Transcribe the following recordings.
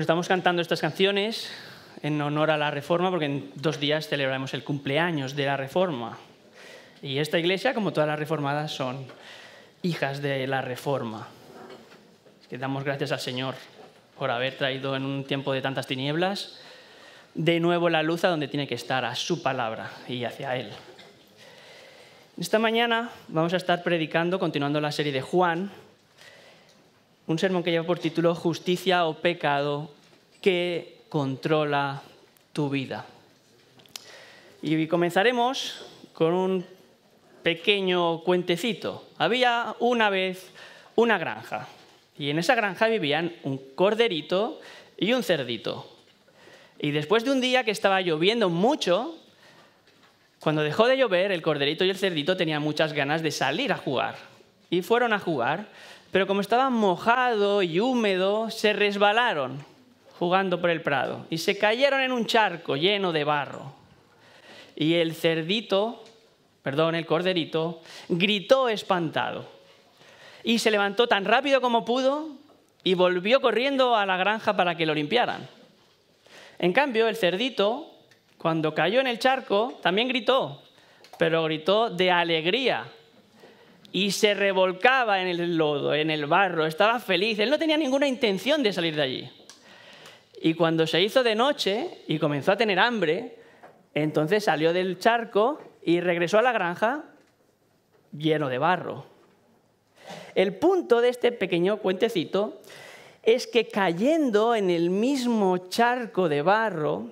estamos cantando estas canciones en honor a la Reforma porque en dos días celebraremos el cumpleaños de la Reforma. Y esta iglesia, como todas las reformadas, son hijas de la Reforma. que damos gracias al Señor por haber traído en un tiempo de tantas tinieblas de nuevo la luz a donde tiene que estar, a su palabra y hacia Él. Esta mañana vamos a estar predicando, continuando la serie de Juan, un sermón que lleva por título Justicia o pecado que controla tu vida. Y comenzaremos con un pequeño cuentecito. Había una vez una granja y en esa granja vivían un corderito y un cerdito. Y después de un día que estaba lloviendo mucho, cuando dejó de llover, el corderito y el cerdito tenían muchas ganas de salir a jugar. Y fueron a jugar pero como estaba mojado y húmedo, se resbalaron jugando por el prado y se cayeron en un charco lleno de barro. Y el cerdito, perdón, el corderito, gritó espantado y se levantó tan rápido como pudo y volvió corriendo a la granja para que lo limpiaran. En cambio, el cerdito, cuando cayó en el charco, también gritó, pero gritó de alegría y se revolcaba en el lodo, en el barro, estaba feliz, él no tenía ninguna intención de salir de allí. Y cuando se hizo de noche y comenzó a tener hambre, entonces salió del charco y regresó a la granja lleno de barro. El punto de este pequeño cuentecito es que cayendo en el mismo charco de barro,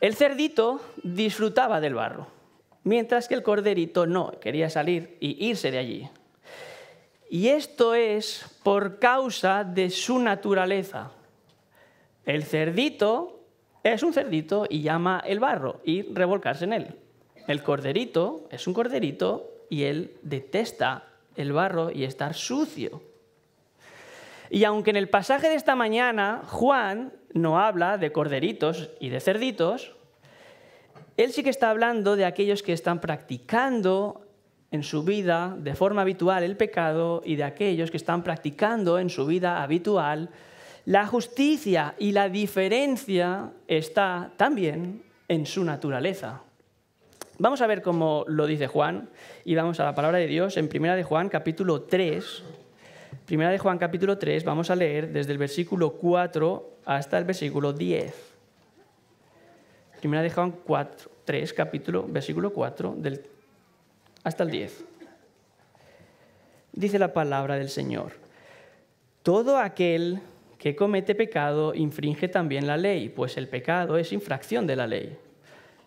el cerdito disfrutaba del barro mientras que el corderito no, quería salir y irse de allí. Y esto es por causa de su naturaleza. El cerdito es un cerdito y llama el barro y revolcarse en él. El corderito es un corderito y él detesta el barro y estar sucio. Y aunque en el pasaje de esta mañana Juan no habla de corderitos y de cerditos, él sí que está hablando de aquellos que están practicando en su vida de forma habitual el pecado y de aquellos que están practicando en su vida habitual la justicia y la diferencia está también en su naturaleza. Vamos a ver cómo lo dice Juan y vamos a la palabra de Dios en Primera de Juan capítulo 3. Primera de Juan capítulo 3 vamos a leer desde el versículo 4 hasta el versículo 10. Primera de Juan 4, 3, capítulo, versículo 4, hasta el 10. Dice la palabra del Señor. Todo aquel que comete pecado infringe también la ley, pues el pecado es infracción de la ley.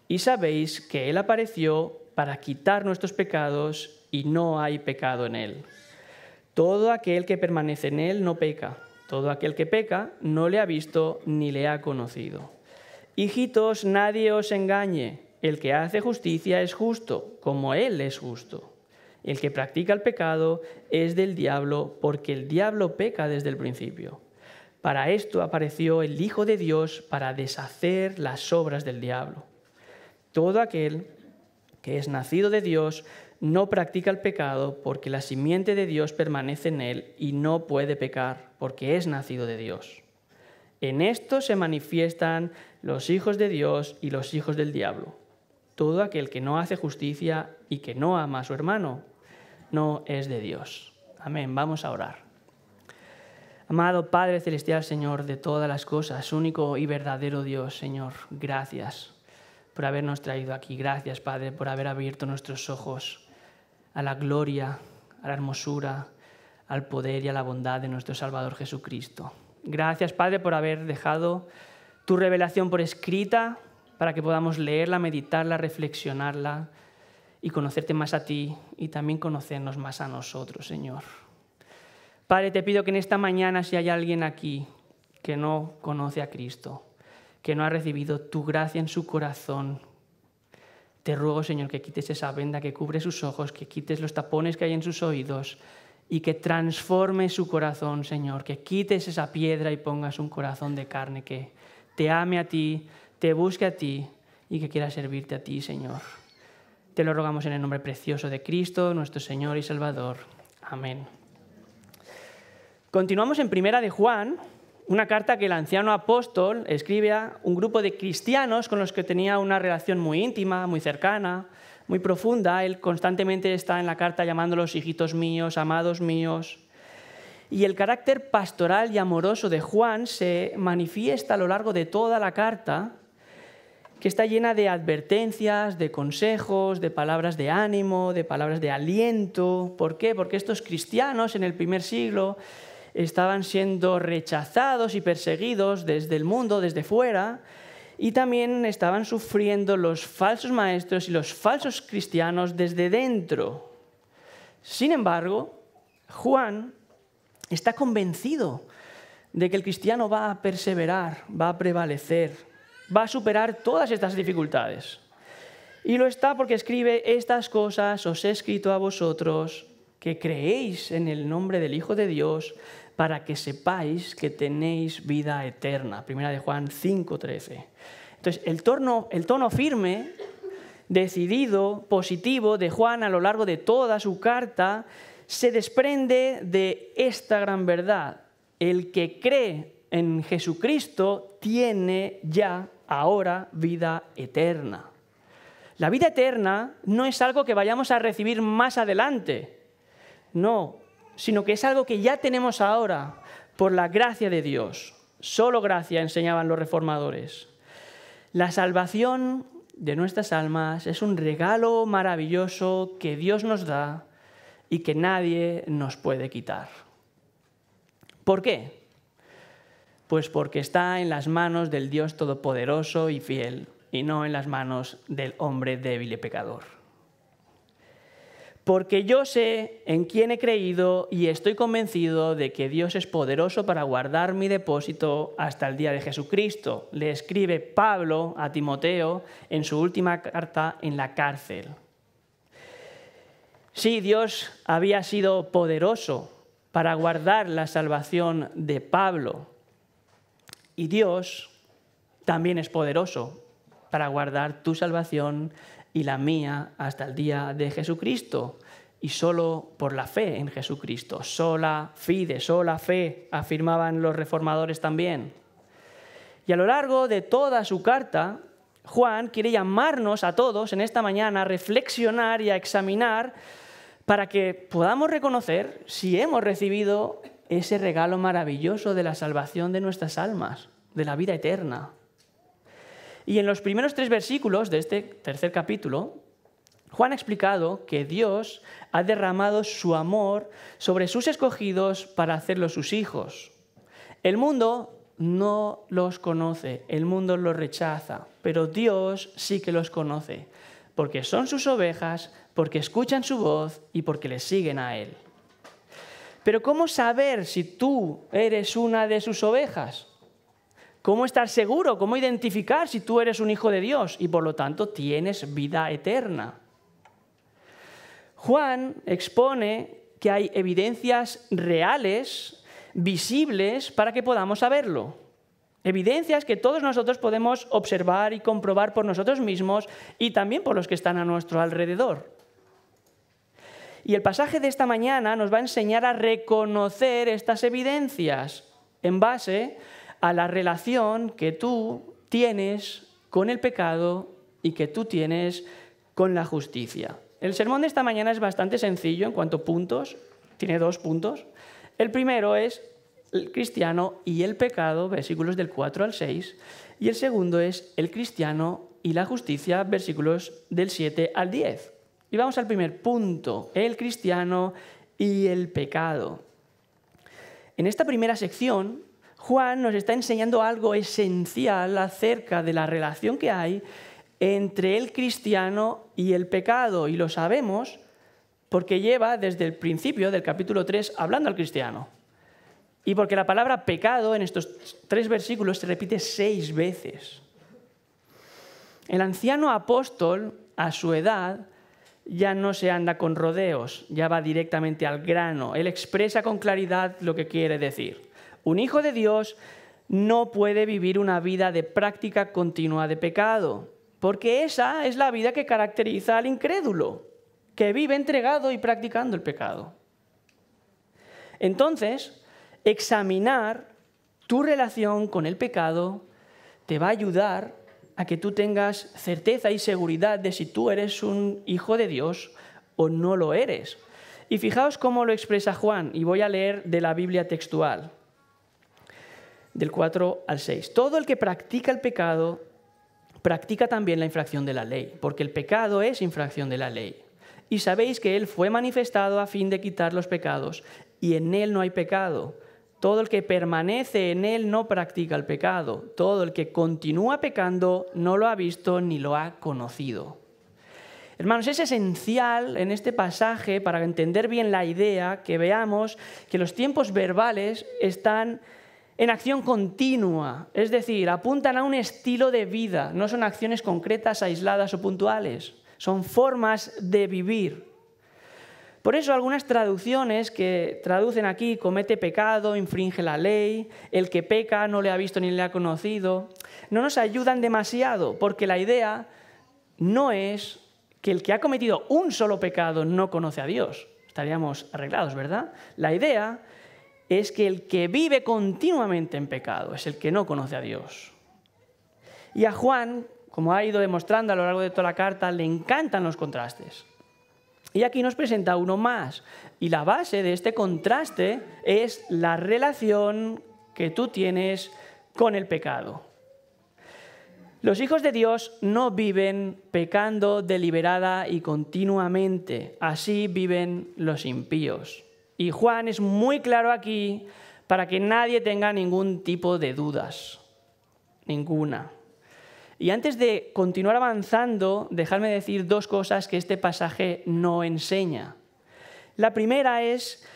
Y sabéis que Él apareció para quitar nuestros pecados y no hay pecado en Él. Todo aquel que permanece en Él no peca. Todo aquel que peca no le ha visto ni le ha conocido. Hijitos, nadie os engañe. El que hace justicia es justo, como Él es justo. El que practica el pecado es del diablo, porque el diablo peca desde el principio. Para esto apareció el Hijo de Dios para deshacer las obras del diablo. Todo aquel que es nacido de Dios no practica el pecado porque la simiente de Dios permanece en él y no puede pecar porque es nacido de Dios. En esto se manifiestan los hijos de Dios y los hijos del diablo. Todo aquel que no hace justicia y que no ama a su hermano, no es de Dios. Amén, vamos a orar. Amado Padre Celestial, Señor, de todas las cosas, único y verdadero Dios, Señor, gracias por habernos traído aquí. Gracias, Padre, por haber abierto nuestros ojos a la gloria, a la hermosura, al poder y a la bondad de nuestro Salvador Jesucristo. Gracias, Padre, por haber dejado tu revelación por escrita para que podamos leerla, meditarla, reflexionarla y conocerte más a ti y también conocernos más a nosotros, Señor. Padre, te pido que en esta mañana si hay alguien aquí que no conoce a Cristo, que no ha recibido tu gracia en su corazón, te ruego, Señor, que quites esa venda que cubre sus ojos, que quites los tapones que hay en sus oídos y que transforme su corazón, Señor, que quites esa piedra y pongas un corazón de carne que te ame a ti, te busque a ti y que quiera servirte a ti, Señor. Te lo rogamos en el nombre precioso de Cristo, nuestro Señor y Salvador. Amén. Continuamos en Primera de Juan, una carta que el anciano apóstol escribe a un grupo de cristianos con los que tenía una relación muy íntima, muy cercana, muy profunda. Él constantemente está en la carta llamándolos hijitos míos, amados míos, y el carácter pastoral y amoroso de Juan se manifiesta a lo largo de toda la carta, que está llena de advertencias, de consejos, de palabras de ánimo, de palabras de aliento. ¿Por qué? Porque estos cristianos en el primer siglo estaban siendo rechazados y perseguidos desde el mundo, desde fuera, y también estaban sufriendo los falsos maestros y los falsos cristianos desde dentro. Sin embargo, Juan está convencido de que el cristiano va a perseverar, va a prevalecer, va a superar todas estas dificultades. Y lo está porque escribe, estas cosas os he escrito a vosotros que creéis en el nombre del Hijo de Dios para que sepáis que tenéis vida eterna. Primera de Juan 5:13. Entonces, el tono, el tono firme, decidido, positivo de Juan a lo largo de toda su carta se desprende de esta gran verdad. El que cree en Jesucristo tiene ya ahora vida eterna. La vida eterna no es algo que vayamos a recibir más adelante, no, sino que es algo que ya tenemos ahora por la gracia de Dios. Solo gracia enseñaban los reformadores. La salvación de nuestras almas es un regalo maravilloso que Dios nos da y que nadie nos puede quitar. ¿Por qué? Pues porque está en las manos del Dios Todopoderoso y fiel y no en las manos del hombre débil y pecador. Porque yo sé en quién he creído y estoy convencido de que Dios es poderoso para guardar mi depósito hasta el día de Jesucristo, le escribe Pablo a Timoteo en su última carta en la cárcel. Sí, Dios había sido poderoso para guardar la salvación de Pablo. Y Dios también es poderoso para guardar tu salvación y la mía hasta el día de Jesucristo. Y solo por la fe en Jesucristo. Sola fide, sola fe, afirmaban los reformadores también. Y a lo largo de toda su carta, Juan quiere llamarnos a todos en esta mañana a reflexionar y a examinar para que podamos reconocer si hemos recibido ese regalo maravilloso de la salvación de nuestras almas, de la vida eterna. Y en los primeros tres versículos de este tercer capítulo, Juan ha explicado que Dios ha derramado su amor sobre sus escogidos para hacerlos sus hijos. El mundo no los conoce, el mundo los rechaza, pero Dios sí que los conoce, porque son sus ovejas porque escuchan su voz y porque le siguen a Él. Pero ¿cómo saber si tú eres una de sus ovejas? ¿Cómo estar seguro? ¿Cómo identificar si tú eres un hijo de Dios y por lo tanto tienes vida eterna? Juan expone que hay evidencias reales, visibles, para que podamos saberlo. Evidencias que todos nosotros podemos observar y comprobar por nosotros mismos y también por los que están a nuestro alrededor. Y el pasaje de esta mañana nos va a enseñar a reconocer estas evidencias en base a la relación que tú tienes con el pecado y que tú tienes con la justicia. El sermón de esta mañana es bastante sencillo en cuanto a puntos, tiene dos puntos. El primero es el cristiano y el pecado, versículos del 4 al 6, y el segundo es el cristiano y la justicia, versículos del 7 al 10. Y vamos al primer punto, el cristiano y el pecado. En esta primera sección, Juan nos está enseñando algo esencial acerca de la relación que hay entre el cristiano y el pecado, y lo sabemos porque lleva desde el principio del capítulo 3 hablando al cristiano. Y porque la palabra pecado en estos tres versículos se repite seis veces. El anciano apóstol, a su edad, ya no se anda con rodeos, ya va directamente al grano. Él expresa con claridad lo que quiere decir. Un hijo de Dios no puede vivir una vida de práctica continua de pecado, porque esa es la vida que caracteriza al incrédulo, que vive entregado y practicando el pecado. Entonces, examinar tu relación con el pecado te va a ayudar a que tú tengas certeza y seguridad de si tú eres un hijo de Dios o no lo eres. Y fijaos cómo lo expresa Juan, y voy a leer de la Biblia textual, del 4 al 6. Todo el que practica el pecado practica también la infracción de la ley, porque el pecado es infracción de la ley. Y sabéis que Él fue manifestado a fin de quitar los pecados, y en Él no hay pecado. Todo el que permanece en él no practica el pecado. Todo el que continúa pecando no lo ha visto ni lo ha conocido. Hermanos, es esencial en este pasaje para entender bien la idea que veamos que los tiempos verbales están en acción continua, es decir, apuntan a un estilo de vida, no son acciones concretas, aisladas o puntuales, son formas de vivir. Por eso algunas traducciones que traducen aquí comete pecado, infringe la ley, el que peca no le ha visto ni le ha conocido, no nos ayudan demasiado porque la idea no es que el que ha cometido un solo pecado no conoce a Dios. Estaríamos arreglados, ¿verdad? La idea es que el que vive continuamente en pecado es el que no conoce a Dios. Y a Juan, como ha ido demostrando a lo largo de toda la carta, le encantan los contrastes. Y aquí nos presenta uno más. Y la base de este contraste es la relación que tú tienes con el pecado. Los hijos de Dios no viven pecando deliberada y continuamente. Así viven los impíos. Y Juan es muy claro aquí para que nadie tenga ningún tipo de dudas. Ninguna. Y antes de continuar avanzando, dejadme decir dos cosas que este pasaje no enseña. La primera es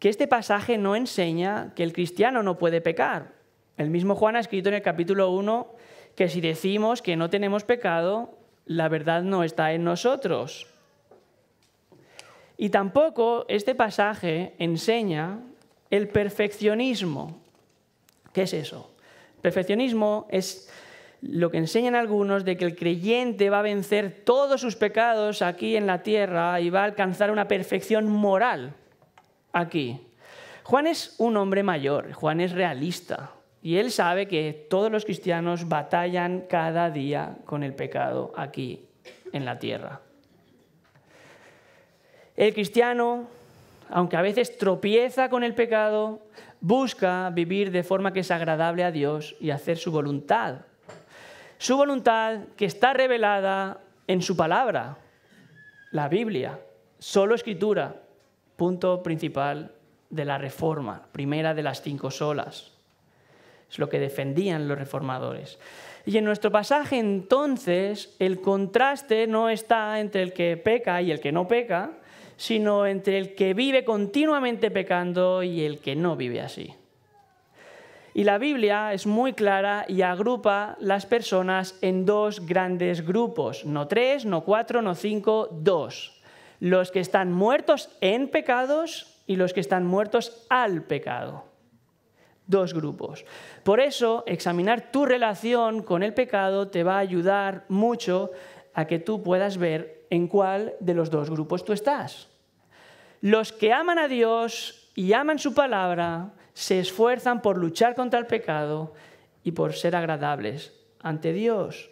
que este pasaje no enseña que el cristiano no puede pecar. El mismo Juan ha escrito en el capítulo 1 que si decimos que no tenemos pecado, la verdad no está en nosotros. Y tampoco este pasaje enseña el perfeccionismo. ¿Qué es eso? Perfeccionismo es lo que enseñan algunos de que el creyente va a vencer todos sus pecados aquí en la tierra y va a alcanzar una perfección moral aquí. Juan es un hombre mayor, Juan es realista y él sabe que todos los cristianos batallan cada día con el pecado aquí en la tierra. El cristiano, aunque a veces tropieza con el pecado, busca vivir de forma que es agradable a Dios y hacer su voluntad su voluntad que está revelada en su palabra, la Biblia, solo escritura, punto principal de la reforma, primera de las cinco solas. Es lo que defendían los reformadores. Y en nuestro pasaje entonces el contraste no está entre el que peca y el que no peca, sino entre el que vive continuamente pecando y el que no vive así. Y la Biblia es muy clara y agrupa las personas en dos grandes grupos, no tres, no cuatro, no cinco, dos. Los que están muertos en pecados y los que están muertos al pecado. Dos grupos. Por eso, examinar tu relación con el pecado te va a ayudar mucho a que tú puedas ver en cuál de los dos grupos tú estás. Los que aman a Dios y aman su palabra se esfuerzan por luchar contra el pecado y por ser agradables ante Dios,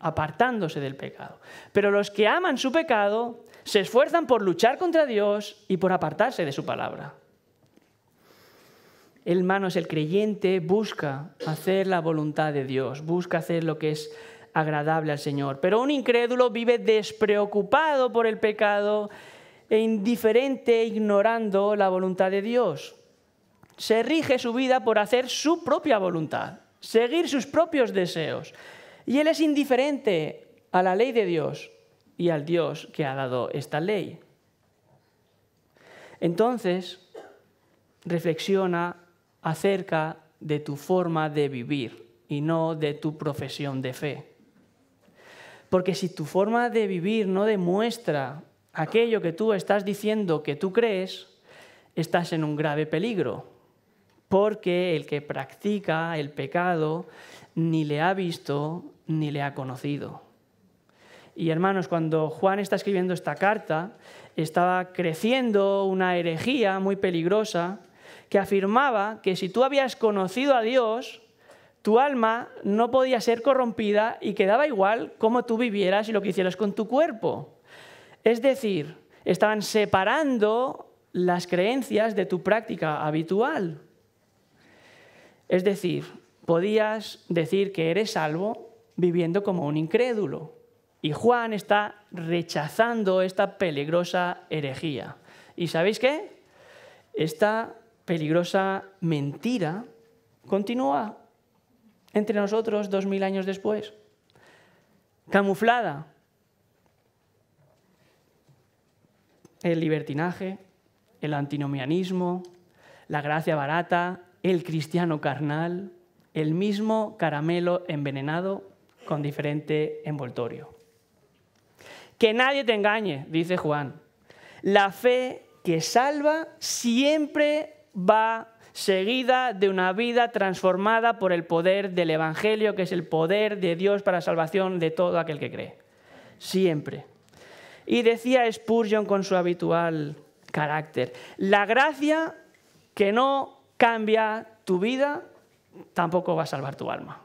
apartándose del pecado. Pero los que aman su pecado se esfuerzan por luchar contra Dios y por apartarse de su palabra. El es el creyente busca hacer la voluntad de Dios, busca hacer lo que es agradable al Señor. Pero un incrédulo vive despreocupado por el pecado e indiferente ignorando la voluntad de Dios se rige su vida por hacer su propia voluntad, seguir sus propios deseos. Y él es indiferente a la ley de Dios y al Dios que ha dado esta ley. Entonces, reflexiona acerca de tu forma de vivir y no de tu profesión de fe. Porque si tu forma de vivir no demuestra aquello que tú estás diciendo que tú crees, estás en un grave peligro porque el que practica el pecado ni le ha visto ni le ha conocido. Y hermanos, cuando Juan está escribiendo esta carta, estaba creciendo una herejía muy peligrosa que afirmaba que si tú habías conocido a Dios, tu alma no podía ser corrompida y quedaba igual cómo tú vivieras y lo que hicieras con tu cuerpo. Es decir, estaban separando las creencias de tu práctica habitual. Es decir, podías decir que eres salvo viviendo como un incrédulo. Y Juan está rechazando esta peligrosa herejía. ¿Y sabéis qué? Esta peligrosa mentira continúa entre nosotros dos mil años después, camuflada. El libertinaje, el antinomianismo, la gracia barata, el cristiano carnal, el mismo caramelo envenenado con diferente envoltorio. Que nadie te engañe, dice Juan. La fe que salva siempre va seguida de una vida transformada por el poder del Evangelio, que es el poder de Dios para salvación de todo aquel que cree. Siempre. Y decía Spurgeon con su habitual carácter, la gracia que no cambia tu vida, tampoco va a salvar tu alma.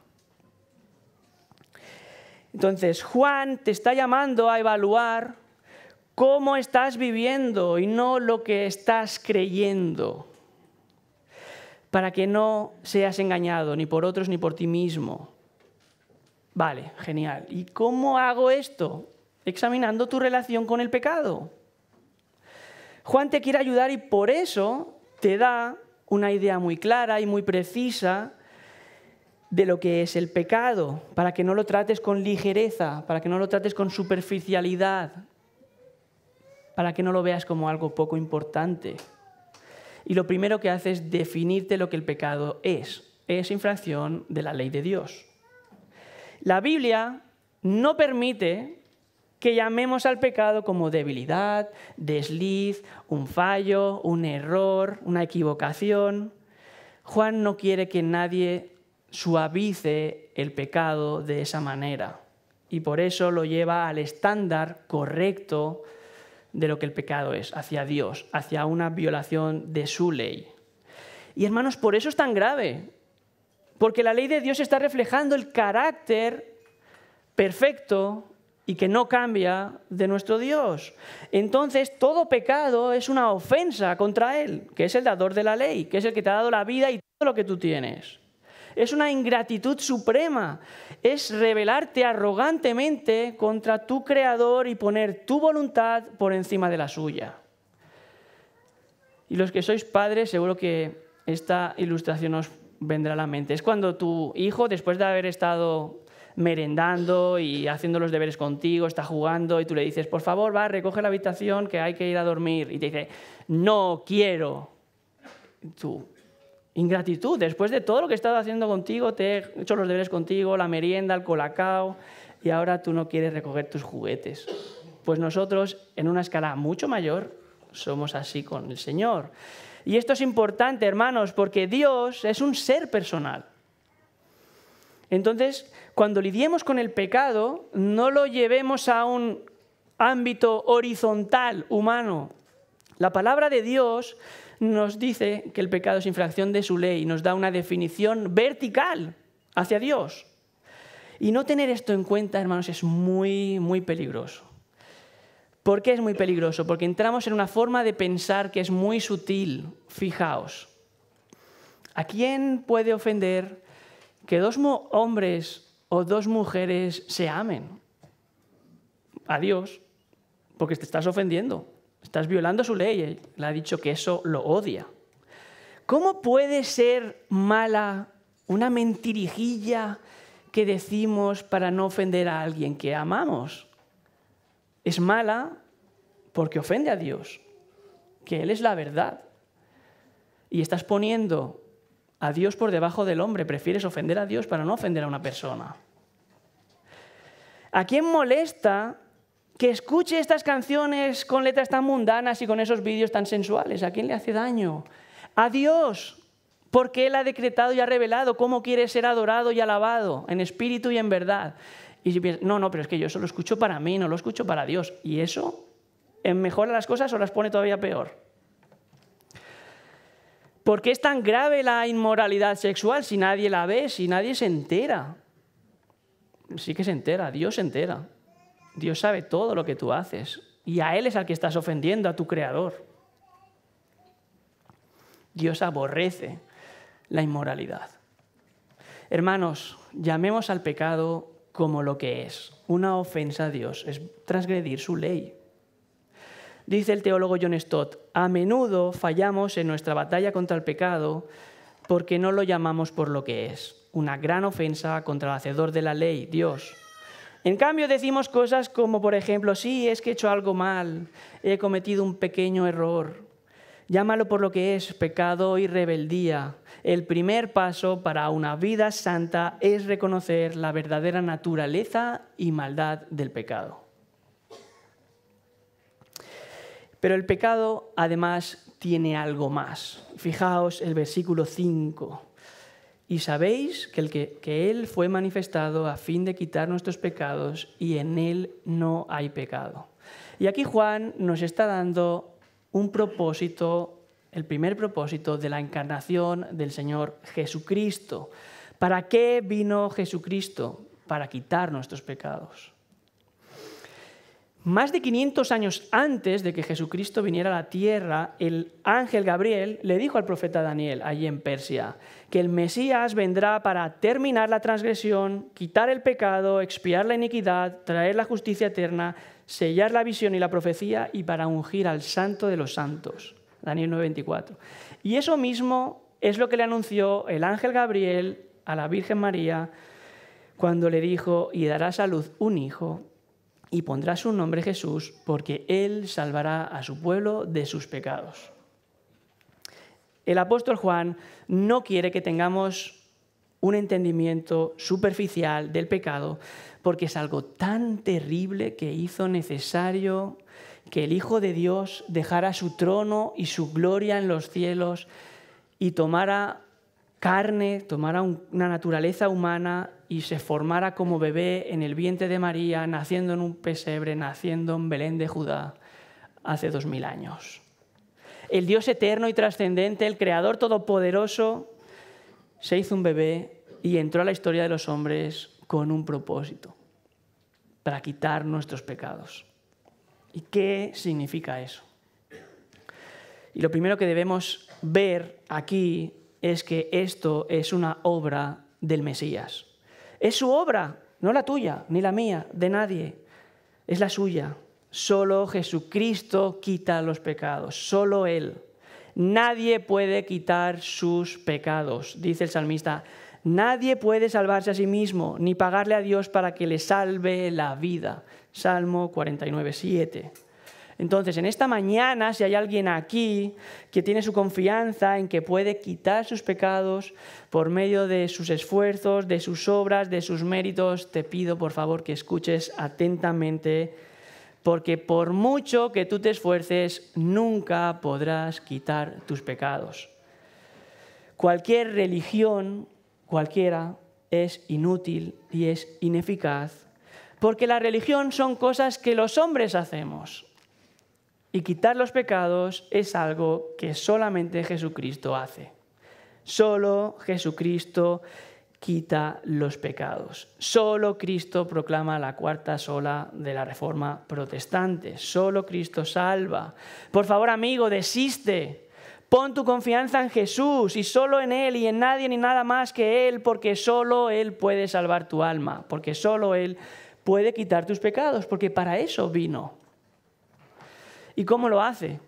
Entonces, Juan te está llamando a evaluar cómo estás viviendo y no lo que estás creyendo, para que no seas engañado ni por otros ni por ti mismo. Vale, genial. ¿Y cómo hago esto? Examinando tu relación con el pecado. Juan te quiere ayudar y por eso te da una idea muy clara y muy precisa de lo que es el pecado, para que no lo trates con ligereza, para que no lo trates con superficialidad, para que no lo veas como algo poco importante. Y lo primero que hace es definirte lo que el pecado es. Es infracción de la ley de Dios. La Biblia no permite que llamemos al pecado como debilidad, desliz, un fallo, un error, una equivocación. Juan no quiere que nadie suavice el pecado de esa manera y por eso lo lleva al estándar correcto de lo que el pecado es, hacia Dios, hacia una violación de su ley. Y hermanos, por eso es tan grave, porque la ley de Dios está reflejando el carácter perfecto y que no cambia de nuestro Dios. Entonces, todo pecado es una ofensa contra Él, que es el dador de la ley, que es el que te ha dado la vida y todo lo que tú tienes. Es una ingratitud suprema, es rebelarte arrogantemente contra tu Creador y poner tu voluntad por encima de la suya. Y los que sois padres, seguro que esta ilustración os vendrá a la mente. Es cuando tu hijo, después de haber estado merendando y haciendo los deberes contigo, está jugando y tú le dices, por favor, va, recoge la habitación que hay que ir a dormir. Y te dice, no quiero. tu ingratitud, después de todo lo que he estado haciendo contigo, te he hecho los deberes contigo, la merienda, el colacao, y ahora tú no quieres recoger tus juguetes. Pues nosotros, en una escala mucho mayor, somos así con el Señor. Y esto es importante, hermanos, porque Dios es un ser personal. Entonces, cuando lidiemos con el pecado, no lo llevemos a un ámbito horizontal humano. La palabra de Dios nos dice que el pecado es infracción de su ley, nos da una definición vertical hacia Dios. Y no tener esto en cuenta, hermanos, es muy, muy peligroso. ¿Por qué es muy peligroso? Porque entramos en una forma de pensar que es muy sutil. Fijaos, ¿a quién puede ofender que dos hombres o dos mujeres se amen. a Dios porque te estás ofendiendo, estás violando su ley. Le ha dicho que eso lo odia. ¿Cómo puede ser mala una mentirijilla que decimos para no ofender a alguien que amamos? Es mala porque ofende a Dios, que Él es la verdad. Y estás poniendo a Dios por debajo del hombre, prefieres ofender a Dios para no ofender a una persona. ¿A quién molesta que escuche estas canciones con letras tan mundanas y con esos vídeos tan sensuales? ¿A quién le hace daño? A Dios, porque Él ha decretado y ha revelado cómo quiere ser adorado y alabado, en espíritu y en verdad. Y si piensas, no, no, pero es que yo solo lo escucho para mí, no lo escucho para Dios. ¿Y eso mejora las cosas o las pone todavía peor? ¿Por qué es tan grave la inmoralidad sexual si nadie la ve, si nadie se entera? Sí que se entera, Dios se entera. Dios sabe todo lo que tú haces y a Él es al que estás ofendiendo, a tu creador. Dios aborrece la inmoralidad. Hermanos, llamemos al pecado como lo que es. Una ofensa a Dios es transgredir su ley. Dice el teólogo John Stott, a menudo fallamos en nuestra batalla contra el pecado porque no lo llamamos por lo que es, una gran ofensa contra el hacedor de la ley, Dios. En cambio decimos cosas como, por ejemplo, sí, es que he hecho algo mal, he cometido un pequeño error. Llámalo por lo que es, pecado y rebeldía. El primer paso para una vida santa es reconocer la verdadera naturaleza y maldad del pecado. Pero el pecado además tiene algo más. Fijaos el versículo 5. Y sabéis que, el que, que Él fue manifestado a fin de quitar nuestros pecados y en Él no hay pecado. Y aquí Juan nos está dando un propósito, el primer propósito de la encarnación del Señor Jesucristo. ¿Para qué vino Jesucristo? Para quitar nuestros pecados. Más de 500 años antes de que Jesucristo viniera a la tierra, el ángel Gabriel le dijo al profeta Daniel, allí en Persia, que el Mesías vendrá para terminar la transgresión, quitar el pecado, expiar la iniquidad, traer la justicia eterna, sellar la visión y la profecía y para ungir al santo de los santos. Daniel 9:24. Y eso mismo es lo que le anunció el ángel Gabriel a la Virgen María cuando le dijo, y darás a luz un hijo y pondrá su nombre Jesús, porque Él salvará a su pueblo de sus pecados. El apóstol Juan no quiere que tengamos un entendimiento superficial del pecado, porque es algo tan terrible que hizo necesario que el Hijo de Dios dejara su trono y su gloria en los cielos y tomara carne, tomara una naturaleza humana y se formara como bebé en el vientre de María, naciendo en un pesebre, naciendo en Belén de Judá, hace dos mil años. El Dios eterno y trascendente, el Creador todopoderoso, se hizo un bebé y entró a la historia de los hombres con un propósito, para quitar nuestros pecados. ¿Y qué significa eso? Y lo primero que debemos ver aquí es que esto es una obra del Mesías. Es su obra, no la tuya, ni la mía, de nadie. Es la suya. Solo Jesucristo quita los pecados, solo Él. Nadie puede quitar sus pecados, dice el salmista. Nadie puede salvarse a sí mismo, ni pagarle a Dios para que le salve la vida. Salmo 49, 7. Entonces, en esta mañana, si hay alguien aquí que tiene su confianza en que puede quitar sus pecados por medio de sus esfuerzos, de sus obras, de sus méritos, te pido por favor que escuches atentamente, porque por mucho que tú te esfuerces, nunca podrás quitar tus pecados. Cualquier religión, cualquiera, es inútil y es ineficaz, porque la religión son cosas que los hombres hacemos y quitar los pecados es algo que solamente Jesucristo hace. Solo Jesucristo quita los pecados. Solo Cristo proclama la cuarta sola de la Reforma protestante. Solo Cristo salva. Por favor, amigo, desiste. Pon tu confianza en Jesús y solo en Él y en nadie ni nada más que Él, porque solo Él puede salvar tu alma, porque solo Él puede quitar tus pecados, porque para eso vino y cómo lo hace.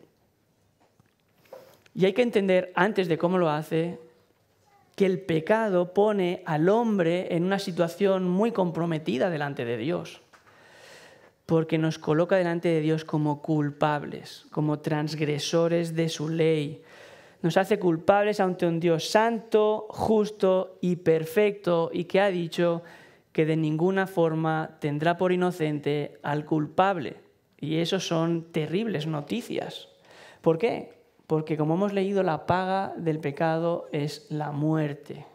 Y hay que entender antes de cómo lo hace que el pecado pone al hombre en una situación muy comprometida delante de Dios, porque nos coloca delante de Dios como culpables, como transgresores de su ley. Nos hace culpables ante un Dios santo, justo y perfecto, y que ha dicho que de ninguna forma tendrá por inocente al culpable. Y eso son terribles noticias. ¿Por qué? Porque como hemos leído, la paga del pecado es la muerte.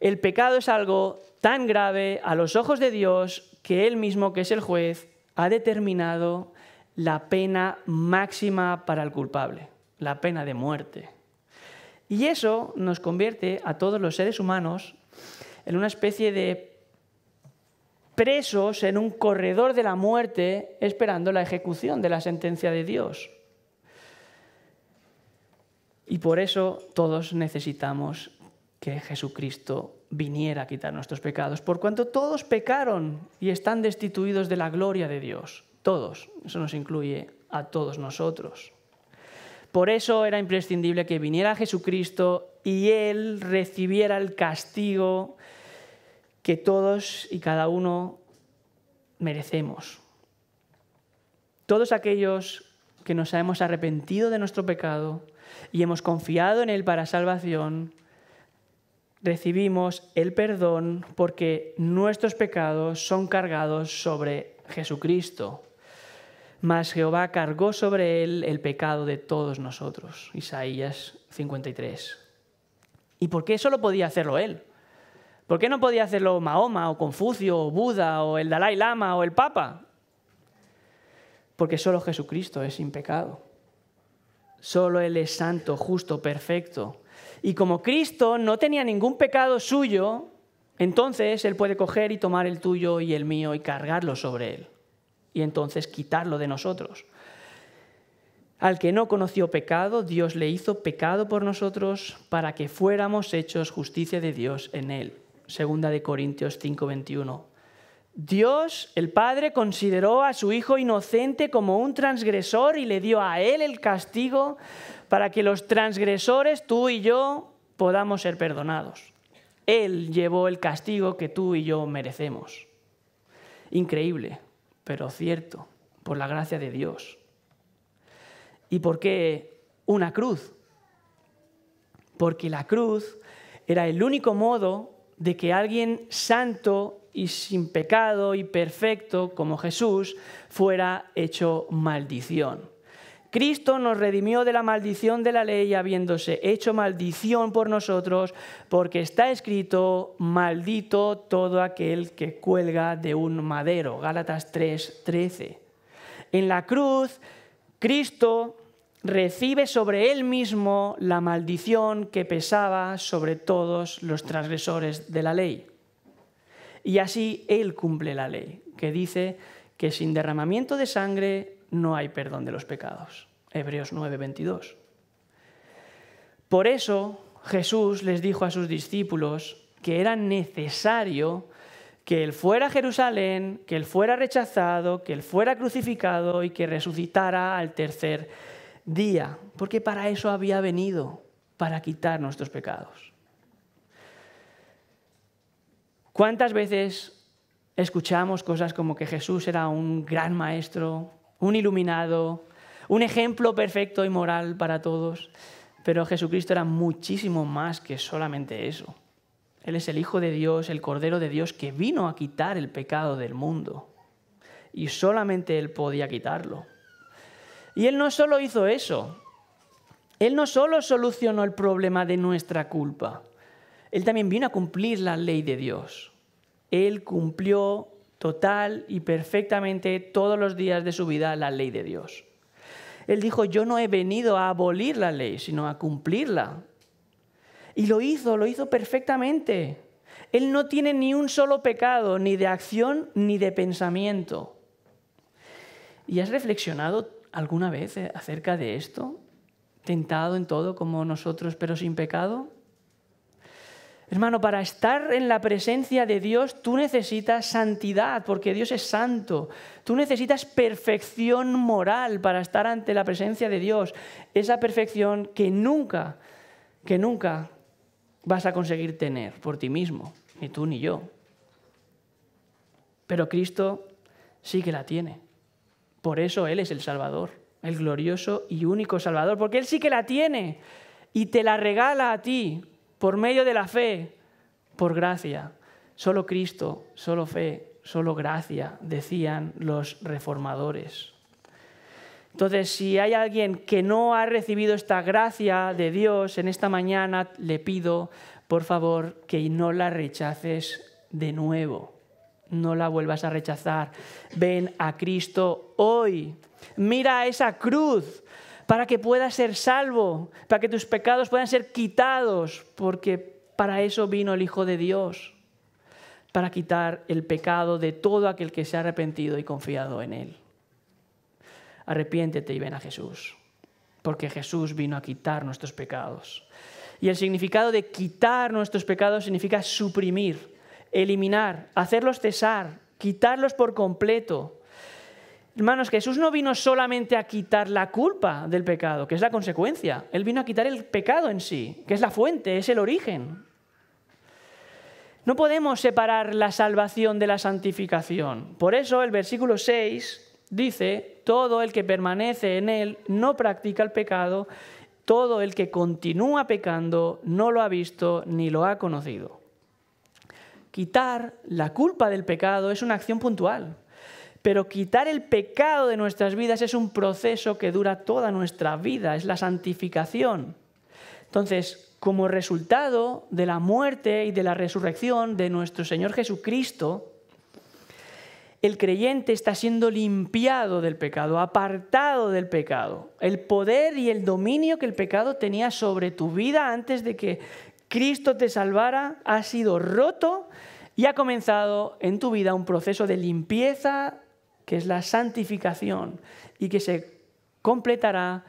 El pecado es algo tan grave a los ojos de Dios que Él mismo, que es el juez, ha determinado la pena máxima para el culpable, la pena de muerte. Y eso nos convierte a todos los seres humanos en una especie de presos en un corredor de la muerte esperando la ejecución de la sentencia de Dios. Y por eso todos necesitamos que Jesucristo viniera a quitar nuestros pecados, por cuanto todos pecaron y están destituidos de la gloria de Dios. Todos, eso nos incluye a todos nosotros. Por eso era imprescindible que viniera Jesucristo y Él recibiera el castigo que todos y cada uno merecemos. Todos aquellos que nos hemos arrepentido de nuestro pecado y hemos confiado en Él para salvación, recibimos el perdón porque nuestros pecados son cargados sobre Jesucristo. Mas Jehová cargó sobre Él el pecado de todos nosotros. Isaías 53. ¿Y por qué solo podía hacerlo Él? ¿Por qué no podía hacerlo Mahoma o Confucio o Buda o el Dalai Lama o el Papa? Porque solo Jesucristo es sin pecado. Solo Él es santo, justo, perfecto. Y como Cristo no tenía ningún pecado suyo, entonces Él puede coger y tomar el tuyo y el mío y cargarlo sobre Él. Y entonces quitarlo de nosotros. Al que no conoció pecado, Dios le hizo pecado por nosotros para que fuéramos hechos justicia de Dios en Él segunda de Corintios 5:21. Dios, el Padre, consideró a su Hijo inocente como un transgresor y le dio a Él el castigo para que los transgresores, tú y yo, podamos ser perdonados. Él llevó el castigo que tú y yo merecemos. Increíble, pero cierto, por la gracia de Dios. ¿Y por qué una cruz? Porque la cruz era el único modo de que alguien santo y sin pecado y perfecto como Jesús fuera hecho maldición. Cristo nos redimió de la maldición de la ley habiéndose hecho maldición por nosotros, porque está escrito, maldito todo aquel que cuelga de un madero. Gálatas 3:13. En la cruz, Cristo recibe sobre él mismo la maldición que pesaba sobre todos los transgresores de la ley. Y así él cumple la ley, que dice que sin derramamiento de sangre no hay perdón de los pecados. Hebreos 9:22. Por eso Jesús les dijo a sus discípulos que era necesario que él fuera a Jerusalén, que él fuera rechazado, que él fuera crucificado y que resucitara al tercer día día, porque para eso había venido, para quitar nuestros pecados. ¿Cuántas veces escuchamos cosas como que Jesús era un gran maestro, un iluminado, un ejemplo perfecto y moral para todos? Pero Jesucristo era muchísimo más que solamente eso. Él es el Hijo de Dios, el Cordero de Dios que vino a quitar el pecado del mundo. Y solamente Él podía quitarlo. Y Él no solo hizo eso, Él no solo solucionó el problema de nuestra culpa, Él también vino a cumplir la ley de Dios. Él cumplió total y perfectamente todos los días de su vida la ley de Dios. Él dijo, yo no he venido a abolir la ley, sino a cumplirla. Y lo hizo, lo hizo perfectamente. Él no tiene ni un solo pecado, ni de acción, ni de pensamiento. ¿Y has reflexionado alguna vez eh, acerca de esto? ¿Tentado en todo como nosotros, pero sin pecado? Hermano, para estar en la presencia de Dios tú necesitas santidad, porque Dios es santo. Tú necesitas perfección moral para estar ante la presencia de Dios. Esa perfección que nunca, que nunca vas a conseguir tener por ti mismo, ni tú ni yo. Pero Cristo sí que la tiene. Por eso Él es el Salvador, el glorioso y único Salvador, porque Él sí que la tiene y te la regala a ti por medio de la fe, por gracia. Solo Cristo, solo fe, solo gracia, decían los reformadores. Entonces, si hay alguien que no ha recibido esta gracia de Dios en esta mañana, le pido, por favor, que no la rechaces de nuevo no la vuelvas a rechazar. Ven a Cristo hoy. Mira esa cruz para que puedas ser salvo, para que tus pecados puedan ser quitados, porque para eso vino el Hijo de Dios, para quitar el pecado de todo aquel que se ha arrepentido y confiado en Él. Arrepiéntete y ven a Jesús, porque Jesús vino a quitar nuestros pecados. Y el significado de quitar nuestros pecados significa suprimir eliminar, hacerlos cesar, quitarlos por completo. Hermanos, Jesús no vino solamente a quitar la culpa del pecado, que es la consecuencia. Él vino a quitar el pecado en sí, que es la fuente, es el origen. No podemos separar la salvación de la santificación. Por eso el versículo 6 dice, todo el que permanece en él no practica el pecado, todo el que continúa pecando no lo ha visto ni lo ha conocido. Quitar la culpa del pecado es una acción puntual, pero quitar el pecado de nuestras vidas es un proceso que dura toda nuestra vida, es la santificación. Entonces, como resultado de la muerte y de la resurrección de nuestro Señor Jesucristo, el creyente está siendo limpiado del pecado, apartado del pecado. El poder y el dominio que el pecado tenía sobre tu vida antes de que Cristo te salvara, ha sido roto y ha comenzado en tu vida un proceso de limpieza que es la santificación y que se completará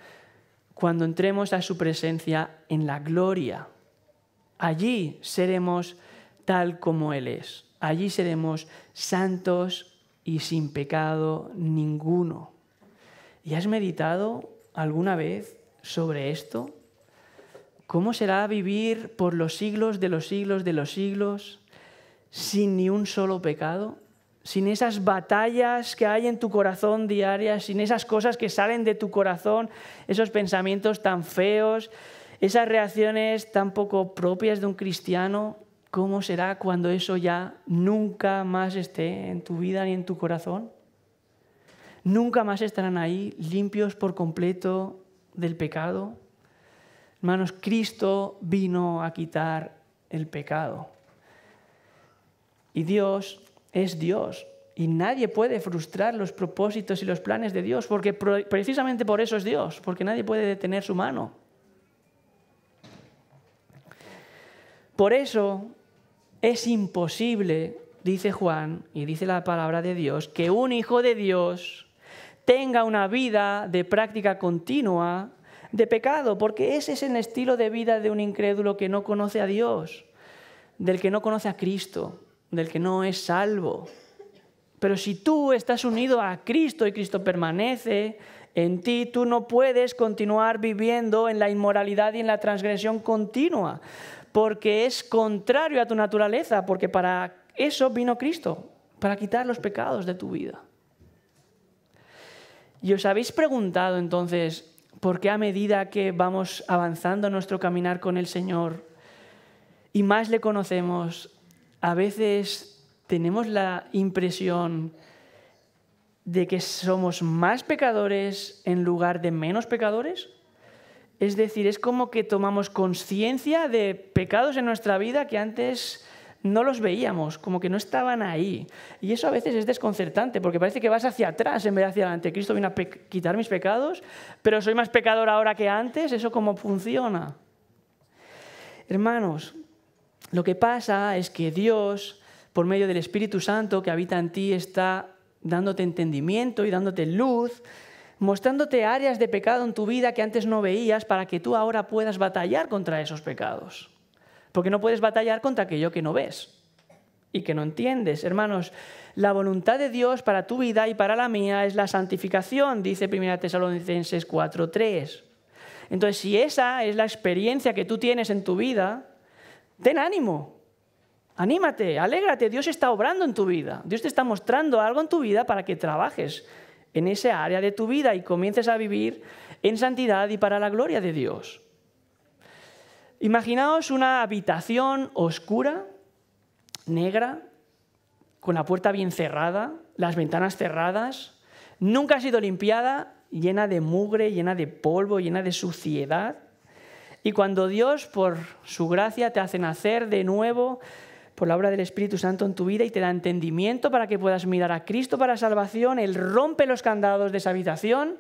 cuando entremos a su presencia en la gloria. Allí seremos tal como Él es. Allí seremos santos y sin pecado ninguno. ¿Y has meditado alguna vez sobre esto? ¿Cómo será vivir por los siglos de los siglos de los siglos sin ni un solo pecado? Sin esas batallas que hay en tu corazón diarias, sin esas cosas que salen de tu corazón, esos pensamientos tan feos, esas reacciones tan poco propias de un cristiano, ¿cómo será cuando eso ya nunca más esté en tu vida ni en tu corazón? Nunca más estarán ahí limpios por completo del pecado. Hermanos, Cristo vino a quitar el pecado. Y Dios es Dios. Y nadie puede frustrar los propósitos y los planes de Dios, porque precisamente por eso es Dios, porque nadie puede detener su mano. Por eso es imposible, dice Juan y dice la palabra de Dios, que un hijo de Dios tenga una vida de práctica continua de pecado, porque ese es el estilo de vida de un incrédulo que no conoce a Dios, del que no conoce a Cristo, del que no es salvo. Pero si tú estás unido a Cristo y Cristo permanece en ti, tú no puedes continuar viviendo en la inmoralidad y en la transgresión continua, porque es contrario a tu naturaleza, porque para eso vino Cristo, para quitar los pecados de tu vida. ¿Y os habéis preguntado entonces porque a medida que vamos avanzando nuestro caminar con el Señor y más le conocemos, a veces tenemos la impresión de que somos más pecadores en lugar de menos pecadores. Es decir, es como que tomamos conciencia de pecados en nuestra vida que antes no los veíamos, como que no estaban ahí. Y eso a veces es desconcertante, porque parece que vas hacia atrás en vez de hacia adelante. Cristo vino a quitar mis pecados, pero soy más pecador ahora que antes. ¿Eso cómo funciona? Hermanos, lo que pasa es que Dios, por medio del Espíritu Santo que habita en ti, está dándote entendimiento y dándote luz mostrándote áreas de pecado en tu vida que antes no veías para que tú ahora puedas batallar contra esos pecados porque no puedes batallar contra aquello que no ves y que no entiendes. Hermanos, la voluntad de Dios para tu vida y para la mía es la santificación, dice 1 Tesalonicenses 4.3. Entonces, si esa es la experiencia que tú tienes en tu vida, ten ánimo, anímate, alégrate, Dios está obrando en tu vida, Dios te está mostrando algo en tu vida para que trabajes en esa área de tu vida y comiences a vivir en santidad y para la gloria de Dios. Imaginaos una habitación oscura, negra, con la puerta bien cerrada, las ventanas cerradas, nunca ha sido limpiada, llena de mugre, llena de polvo, llena de suciedad. Y cuando Dios, por su gracia, te hace nacer de nuevo por la obra del Espíritu Santo en tu vida y te da entendimiento para que puedas mirar a Cristo para salvación, Él rompe los candados de esa habitación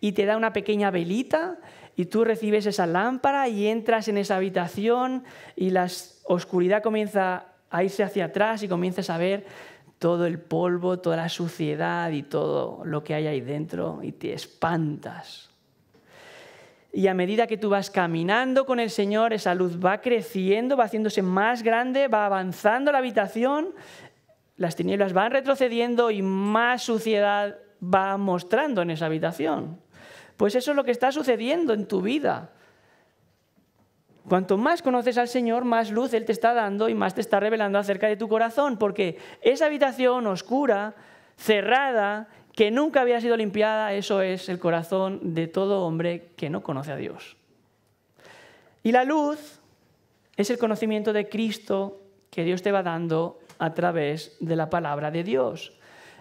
y te da una pequeña velita y tú recibes esa lámpara y entras en esa habitación y la oscuridad comienza a irse hacia atrás y comienzas a ver todo el polvo, toda la suciedad y todo lo que hay ahí dentro y te espantas. Y a medida que tú vas caminando con el Señor, esa luz va creciendo, va haciéndose más grande, va avanzando la habitación, las tinieblas van retrocediendo y más suciedad va mostrando en esa habitación. Pues eso es lo que está sucediendo en tu vida. Cuanto más conoces al Señor, más luz Él te está dando y más te está revelando acerca de tu corazón, porque esa habitación oscura, cerrada, que nunca había sido limpiada, eso es el corazón de todo hombre que no conoce a Dios. Y la luz es el conocimiento de Cristo que Dios te va dando a través de la palabra de Dios.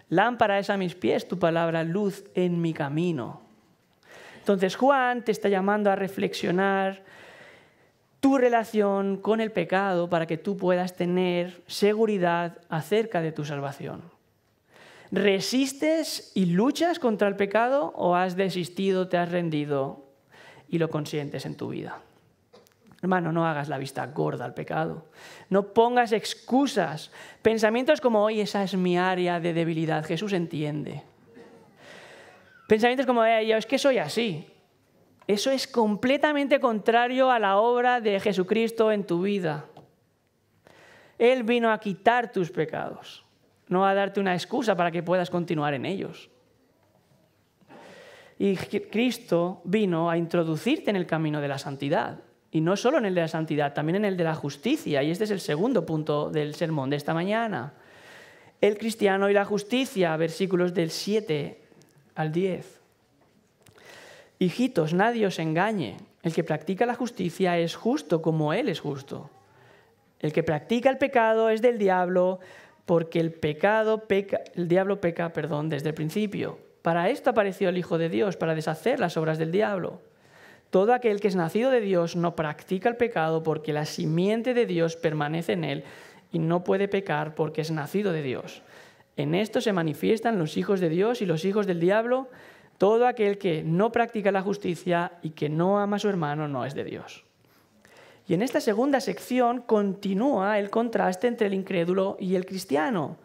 Lámpara es a mis pies tu palabra, luz en mi camino. Entonces Juan te está llamando a reflexionar tu relación con el pecado para que tú puedas tener seguridad acerca de tu salvación. ¿Resistes y luchas contra el pecado o has desistido, te has rendido y lo consientes en tu vida? Hermano, no hagas la vista gorda al pecado. No pongas excusas, pensamientos como, hoy esa es mi área de debilidad. Jesús entiende. Pensamientos como, eh, yo es que soy así. Eso es completamente contrario a la obra de Jesucristo en tu vida. Él vino a quitar tus pecados, no a darte una excusa para que puedas continuar en ellos. Y Cristo vino a introducirte en el camino de la santidad. Y no solo en el de la santidad, también en el de la justicia. Y este es el segundo punto del sermón de esta mañana. El cristiano y la justicia, versículos del 7 al 10. Hijitos, nadie os engañe. El que practica la justicia es justo como Él es justo. El que practica el pecado es del diablo, porque el, pecado peca, el diablo peca perdón, desde el principio. Para esto apareció el Hijo de Dios, para deshacer las obras del diablo. Todo aquel que es nacido de Dios no practica el pecado porque la simiente de Dios permanece en él y no puede pecar porque es nacido de Dios. En esto se manifiestan los hijos de Dios y los hijos del diablo. Todo aquel que no practica la justicia y que no ama a su hermano no es de Dios. Y en esta segunda sección continúa el contraste entre el incrédulo y el cristiano.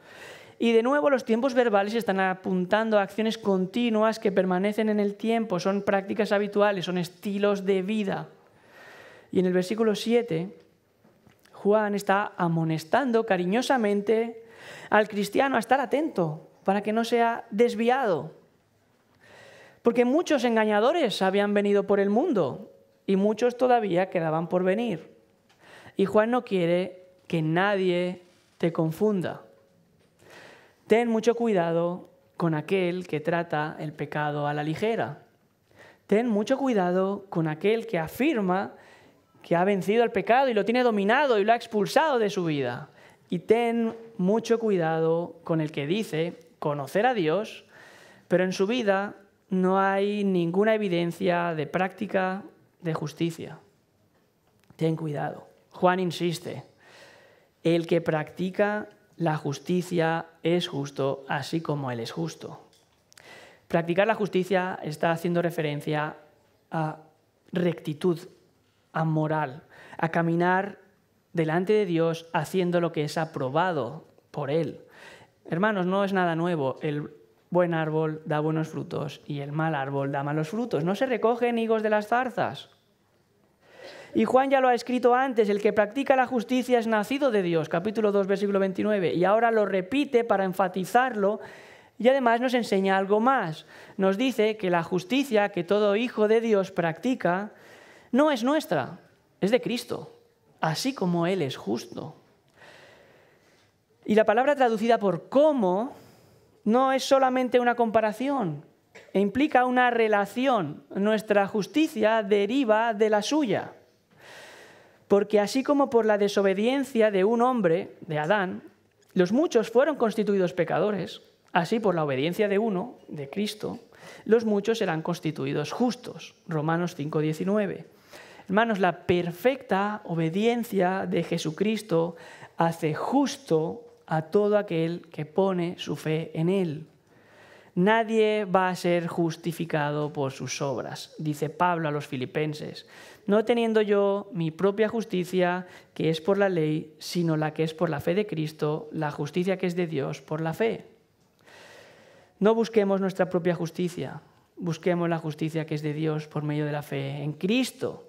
Y de nuevo los tiempos verbales están apuntando a acciones continuas que permanecen en el tiempo, son prácticas habituales, son estilos de vida. Y en el versículo 7, Juan está amonestando cariñosamente al cristiano a estar atento para que no sea desviado. Porque muchos engañadores habían venido por el mundo y muchos todavía quedaban por venir. Y Juan no quiere que nadie te confunda. Ten mucho cuidado con aquel que trata el pecado a la ligera. Ten mucho cuidado con aquel que afirma que ha vencido el pecado y lo tiene dominado y lo ha expulsado de su vida. Y ten mucho cuidado con el que dice conocer a Dios, pero en su vida no hay ninguna evidencia de práctica de justicia. Ten cuidado. Juan insiste, el que practica la justicia es justo, así como él es justo. Practicar la justicia está haciendo referencia a rectitud, a moral, a caminar delante de Dios haciendo lo que es aprobado por Él. Hermanos, no es nada nuevo. El buen árbol da buenos frutos y el mal árbol da malos frutos. No se recogen higos de las zarzas. Y Juan ya lo ha escrito antes, el que practica la justicia es nacido de Dios, capítulo 2, versículo 29. Y ahora lo repite para enfatizarlo y además nos enseña algo más. Nos dice que la justicia que todo hijo de Dios practica no es nuestra, es de Cristo así como Él es justo. Y la palabra traducida por cómo no es solamente una comparación, e implica una relación. Nuestra justicia deriva de la suya. Porque así como por la desobediencia de un hombre, de Adán, los muchos fueron constituidos pecadores, así por la obediencia de uno, de Cristo, los muchos serán constituidos justos. Romanos 5:19. Hermanos, la perfecta obediencia de Jesucristo hace justo a todo aquel que pone su fe en Él. Nadie va a ser justificado por sus obras, dice Pablo a los filipenses, no teniendo yo mi propia justicia, que es por la ley, sino la que es por la fe de Cristo, la justicia que es de Dios por la fe. No busquemos nuestra propia justicia, busquemos la justicia que es de Dios por medio de la fe en Cristo.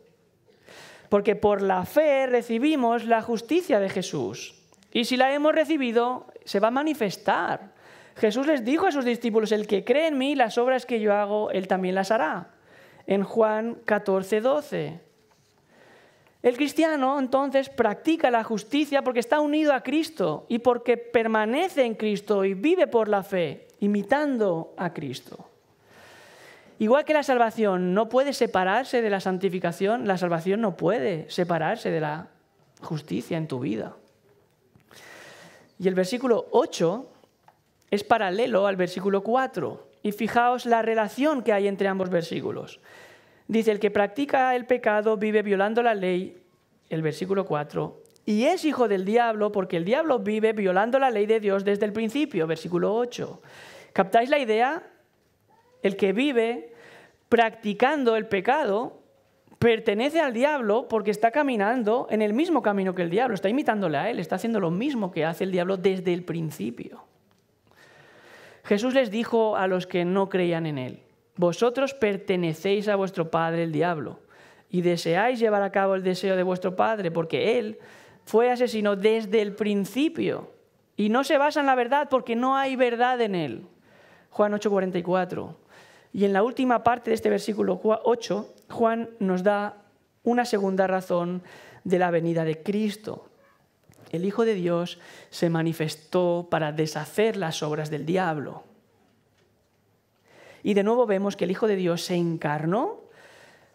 Porque por la fe recibimos la justicia de Jesús. Y si la hemos recibido, se va a manifestar. Jesús les dijo a sus discípulos, el que cree en mí, las obras que yo hago, él también las hará. En Juan 14, 12. El cristiano entonces practica la justicia porque está unido a Cristo y porque permanece en Cristo y vive por la fe, imitando a Cristo. Igual que la salvación no puede separarse de la santificación, la salvación no puede separarse de la justicia en tu vida. Y el versículo 8 es paralelo al versículo 4. Y fijaos la relación que hay entre ambos versículos. Dice, el que practica el pecado vive violando la ley, el versículo 4, y es hijo del diablo porque el diablo vive violando la ley de Dios desde el principio, versículo 8. ¿Captáis la idea? el que vive practicando el pecado, pertenece al diablo porque está caminando en el mismo camino que el diablo, está imitándole a él, está haciendo lo mismo que hace el diablo desde el principio. Jesús les dijo a los que no creían en él, vosotros pertenecéis a vuestro padre el diablo y deseáis llevar a cabo el deseo de vuestro padre porque él fue asesino desde el principio y no se basa en la verdad porque no hay verdad en él. Juan 8:44. Y en la última parte de este versículo 8, Juan nos da una segunda razón de la venida de Cristo. El Hijo de Dios se manifestó para deshacer las obras del diablo. Y de nuevo vemos que el Hijo de Dios se encarnó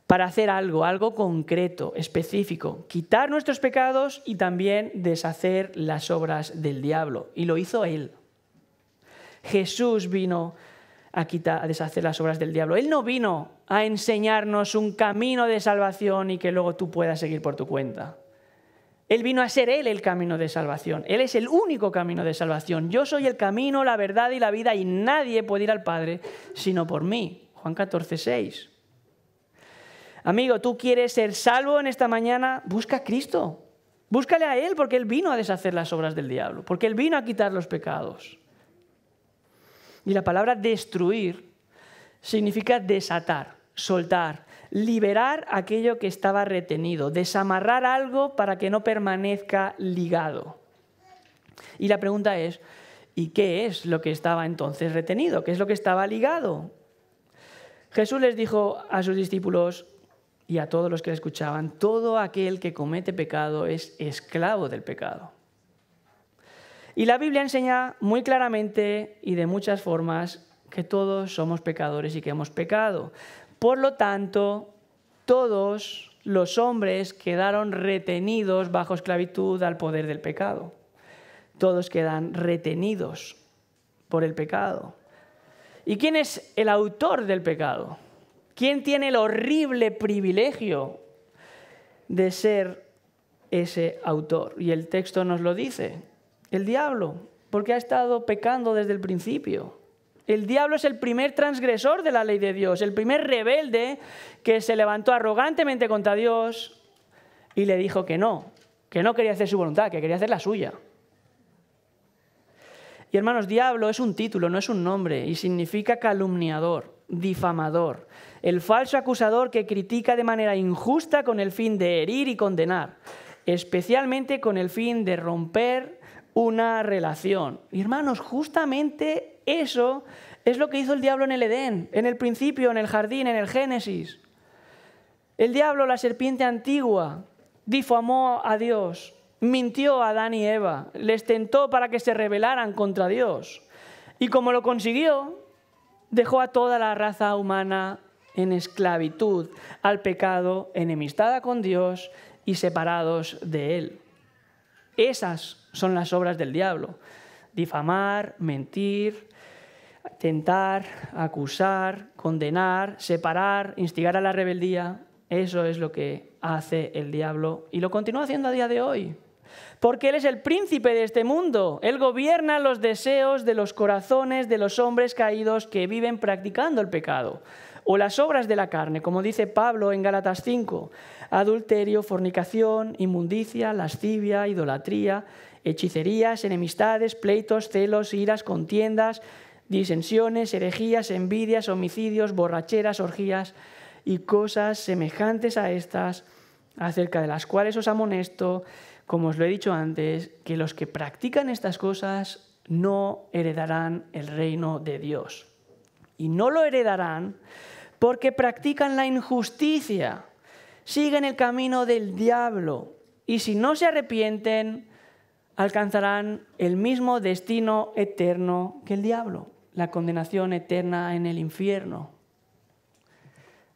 para hacer algo, algo concreto, específico, quitar nuestros pecados y también deshacer las obras del diablo. Y lo hizo Él. Jesús vino a, deshacer las obras del diablo. Él no vino a enseñarnos un camino de salvación y que luego tú puedas seguir por tu cuenta. Él vino a ser Él el camino de salvación. Él es el único camino de salvación. Yo soy el camino, la verdad y la vida y nadie puede ir al Padre sino por mí. Juan 14, 6. Amigo, tú quieres ser salvo en esta mañana, busca a Cristo. Búscale a Él porque Él vino a deshacer las obras del diablo, porque Él vino a quitar los pecados. Y la palabra destruir significa desatar, soltar, liberar aquello que estaba retenido, desamarrar algo para que no permanezca ligado. Y la pregunta es, ¿y qué es lo que estaba entonces retenido? ¿Qué es lo que estaba ligado? Jesús les dijo a sus discípulos y a todos los que le escuchaban, todo aquel que comete pecado es esclavo del pecado. Y la Biblia enseña muy claramente y de muchas formas que todos somos pecadores y que hemos pecado. Por lo tanto, todos los hombres quedaron retenidos bajo esclavitud al poder del pecado. Todos quedan retenidos por el pecado. ¿Y quién es el autor del pecado? ¿Quién tiene el horrible privilegio de ser ese autor? Y el texto nos lo dice. El diablo, porque ha estado pecando desde el principio. El diablo es el primer transgresor de la ley de Dios, el primer rebelde que se levantó arrogantemente contra Dios y le dijo que no, que no quería hacer su voluntad, que quería hacer la suya. Y hermanos, diablo es un título, no es un nombre, y significa calumniador, difamador, el falso acusador que critica de manera injusta con el fin de herir y condenar, especialmente con el fin de romper una relación. hermanos, justamente eso es lo que hizo el diablo en el Edén, en el principio, en el jardín, en el Génesis. El diablo, la serpiente antigua, difamó a Dios, mintió a Adán y Eva, les tentó para que se rebelaran contra Dios. Y como lo consiguió, dejó a toda la raza humana en esclavitud al pecado, enemistada con Dios y separados de Él. Esas son las obras del diablo. Difamar, mentir, tentar, acusar, condenar, separar, instigar a la rebeldía. Eso es lo que hace el diablo y lo continúa haciendo a día de hoy. Porque Él es el príncipe de este mundo. Él gobierna los deseos de los corazones de los hombres caídos que viven practicando el pecado o las obras de la carne, como dice Pablo en Gálatas 5, adulterio, fornicación, inmundicia, lascivia, idolatría, hechicerías, enemistades, pleitos, celos, iras, contiendas, disensiones, herejías, envidias, homicidios, borracheras, orgías y cosas semejantes a estas, acerca de las cuales os amonesto, como os lo he dicho antes, que los que practican estas cosas no heredarán el reino de Dios. Y no lo heredarán porque practican la injusticia, siguen el camino del diablo y si no se arrepienten, alcanzarán el mismo destino eterno que el diablo, la condenación eterna en el infierno.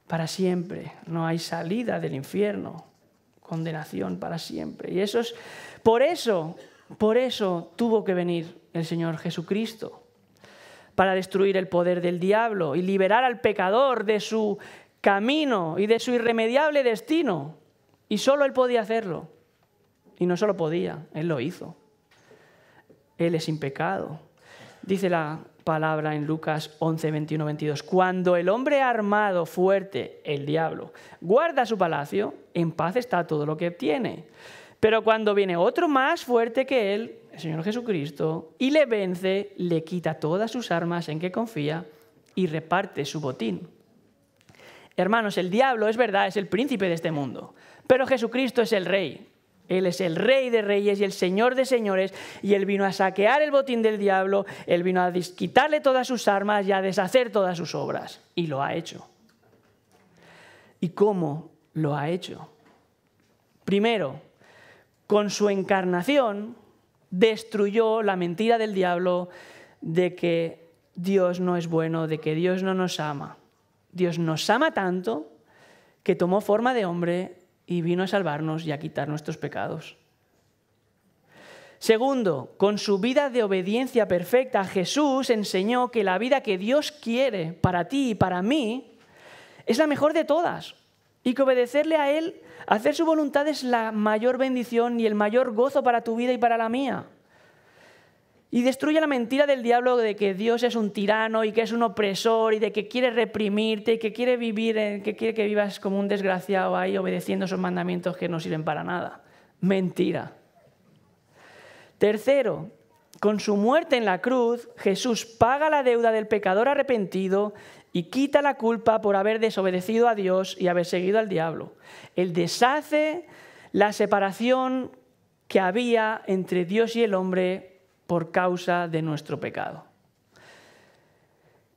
Para siempre, no hay salida del infierno, condenación para siempre. Y eso es por eso, por eso tuvo que venir el Señor Jesucristo para destruir el poder del diablo y liberar al pecador de su camino y de su irremediable destino. Y solo él podía hacerlo. Y no solo podía, él lo hizo. Él es impecado. Dice la palabra en Lucas 11, 21, 22. Cuando el hombre armado fuerte, el diablo, guarda su palacio, en paz está todo lo que tiene. Pero cuando viene otro más fuerte que él, el Señor Jesucristo y le vence, le quita todas sus armas en que confía y reparte su botín. Hermanos, el diablo es verdad, es el príncipe de este mundo, pero Jesucristo es el rey. Él es el rey de reyes y el señor de señores, y él vino a saquear el botín del diablo, él vino a quitarle todas sus armas y a deshacer todas sus obras, y lo ha hecho. ¿Y cómo lo ha hecho? Primero, con su encarnación, destruyó la mentira del diablo de que Dios no es bueno, de que Dios no nos ama. Dios nos ama tanto que tomó forma de hombre y vino a salvarnos y a quitar nuestros pecados. Segundo, con su vida de obediencia perfecta, Jesús enseñó que la vida que Dios quiere para ti y para mí es la mejor de todas. Y que obedecerle a Él, hacer su voluntad es la mayor bendición y el mayor gozo para tu vida y para la mía. Y destruye la mentira del diablo de que Dios es un tirano y que es un opresor y de que quiere reprimirte y que quiere vivir, que quiere que vivas como un desgraciado ahí obedeciendo esos mandamientos que no sirven para nada. Mentira. Tercero, con su muerte en la cruz, Jesús paga la deuda del pecador arrepentido y quita la culpa por haber desobedecido a Dios y haber seguido al diablo. Él deshace la separación que había entre Dios y el hombre por causa de nuestro pecado.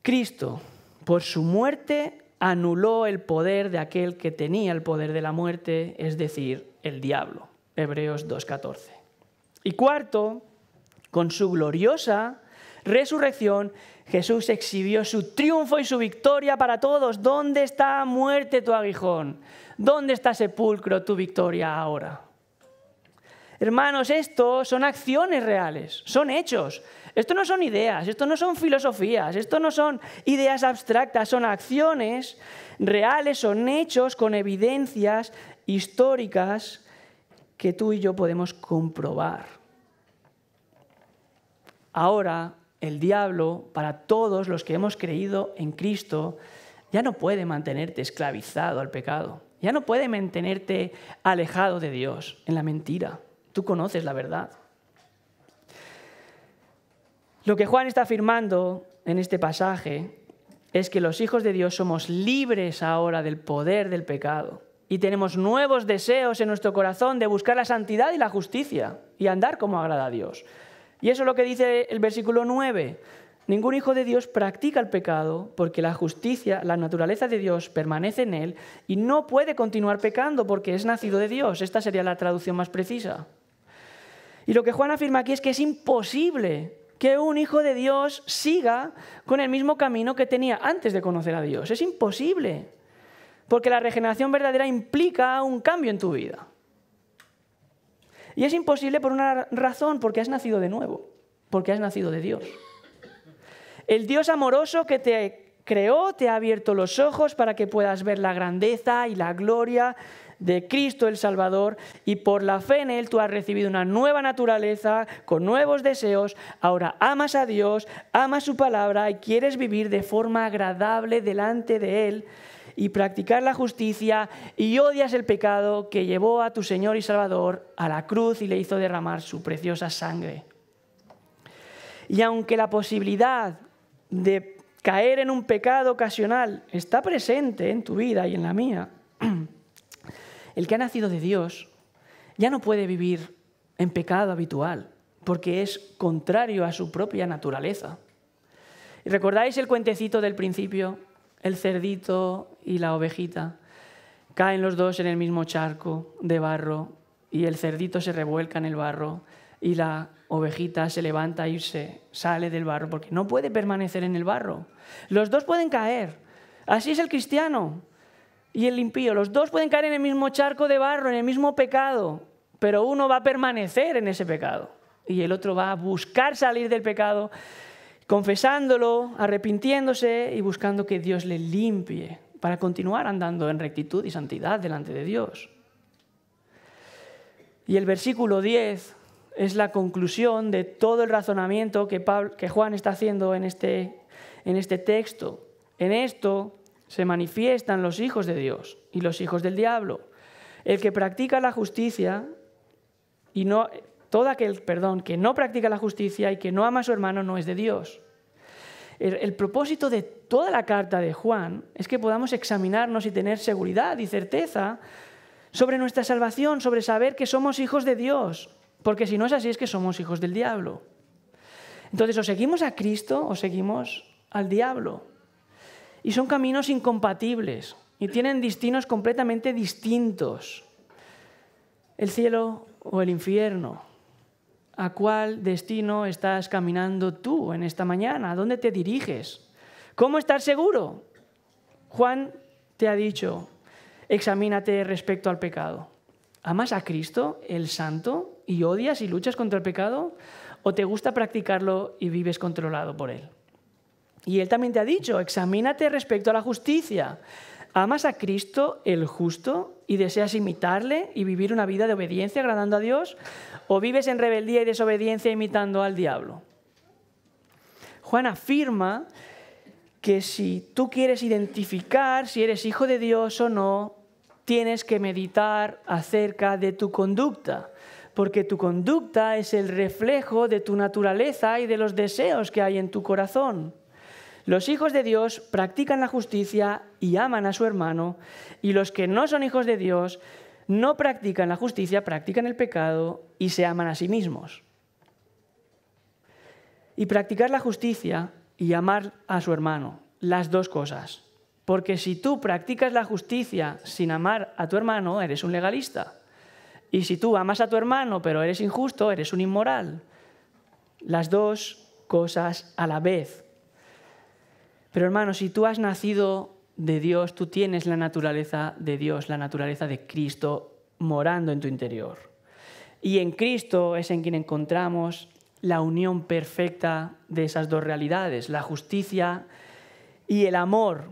Cristo, por su muerte, anuló el poder de aquel que tenía el poder de la muerte, es decir, el diablo. Hebreos 2.14. Y cuarto, con su gloriosa resurrección, Jesús exhibió su triunfo y su victoria para todos. ¿Dónde está muerte tu aguijón? ¿Dónde está sepulcro tu victoria ahora? Hermanos, esto son acciones reales, son hechos. Esto no son ideas, esto no son filosofías, esto no son ideas abstractas, son acciones reales, son hechos con evidencias históricas que tú y yo podemos comprobar. Ahora el diablo, para todos los que hemos creído en Cristo, ya no puede mantenerte esclavizado al pecado, ya no puede mantenerte alejado de Dios, en la mentira. Tú conoces la verdad. Lo que Juan está afirmando en este pasaje es que los hijos de Dios somos libres ahora del poder del pecado y tenemos nuevos deseos en nuestro corazón de buscar la santidad y la justicia y andar como agrada a Dios. Y eso es lo que dice el versículo 9. Ningún hijo de Dios practica el pecado porque la justicia, la naturaleza de Dios permanece en él y no puede continuar pecando porque es nacido de Dios. Esta sería la traducción más precisa. Y lo que Juan afirma aquí es que es imposible que un hijo de Dios siga con el mismo camino que tenía antes de conocer a Dios. Es imposible. Porque la regeneración verdadera implica un cambio en tu vida. Y es imposible por una razón, porque has nacido de nuevo, porque has nacido de Dios. El Dios amoroso que te creó te ha abierto los ojos para que puedas ver la grandeza y la gloria de Cristo el Salvador y por la fe en Él tú has recibido una nueva naturaleza con nuevos deseos. Ahora amas a Dios, amas su palabra y quieres vivir de forma agradable delante de Él y practicar la justicia y odias el pecado que llevó a tu Señor y Salvador a la cruz y le hizo derramar su preciosa sangre. Y aunque la posibilidad de caer en un pecado ocasional está presente en tu vida y en la mía, el que ha nacido de Dios ya no puede vivir en pecado habitual, porque es contrario a su propia naturaleza. ¿Recordáis el cuentecito del principio? el cerdito y la ovejita. Caen los dos en el mismo charco de barro y el cerdito se revuelca en el barro y la ovejita se levanta y se sale del barro porque no puede permanecer en el barro. Los dos pueden caer. Así es el cristiano y el impío. Los dos pueden caer en el mismo charco de barro, en el mismo pecado, pero uno va a permanecer en ese pecado y el otro va a buscar salir del pecado confesándolo, arrepintiéndose y buscando que Dios le limpie para continuar andando en rectitud y santidad delante de Dios. Y el versículo 10 es la conclusión de todo el razonamiento que, que Juan está haciendo en este, en este texto. En esto se manifiestan los hijos de Dios y los hijos del diablo. El que practica la justicia y no todo aquel, perdón, que no practica la justicia y que no ama a su hermano no es de Dios. El, el, propósito de toda la carta de Juan es que podamos examinarnos y tener seguridad y certeza sobre nuestra salvación, sobre saber que somos hijos de Dios, porque si no es así es que somos hijos del diablo. Entonces, o seguimos a Cristo o seguimos al diablo. Y son caminos incompatibles y tienen destinos completamente distintos. El cielo o el infierno. ¿A cuál destino estás caminando tú en esta mañana? ¿A dónde te diriges? ¿Cómo estar seguro? Juan te ha dicho, examínate respecto al pecado. ¿Amas a Cristo, el Santo, y odias y luchas contra el pecado? ¿O te gusta practicarlo y vives controlado por él? Y él también te ha dicho, examínate respecto a la justicia. ¿Amas a Cristo el justo y deseas imitarle y vivir una vida de obediencia agradando a Dios? ¿O vives en rebeldía y desobediencia imitando al diablo? Juan afirma que si tú quieres identificar si eres hijo de Dios o no, tienes que meditar acerca de tu conducta, porque tu conducta es el reflejo de tu naturaleza y de los deseos que hay en tu corazón. Los hijos de Dios practican la justicia y aman a su hermano, y los que no son hijos de Dios no practican la justicia, practican el pecado y se aman a sí mismos. Y practicar la justicia y amar a su hermano, las dos cosas. Porque si tú practicas la justicia sin amar a tu hermano, eres un legalista. Y si tú amas a tu hermano pero eres injusto, eres un inmoral. Las dos cosas a la vez, pero hermano, si tú has nacido de Dios, tú tienes la naturaleza de Dios, la naturaleza de Cristo morando en tu interior. Y en Cristo es en quien encontramos la unión perfecta de esas dos realidades, la justicia y el amor.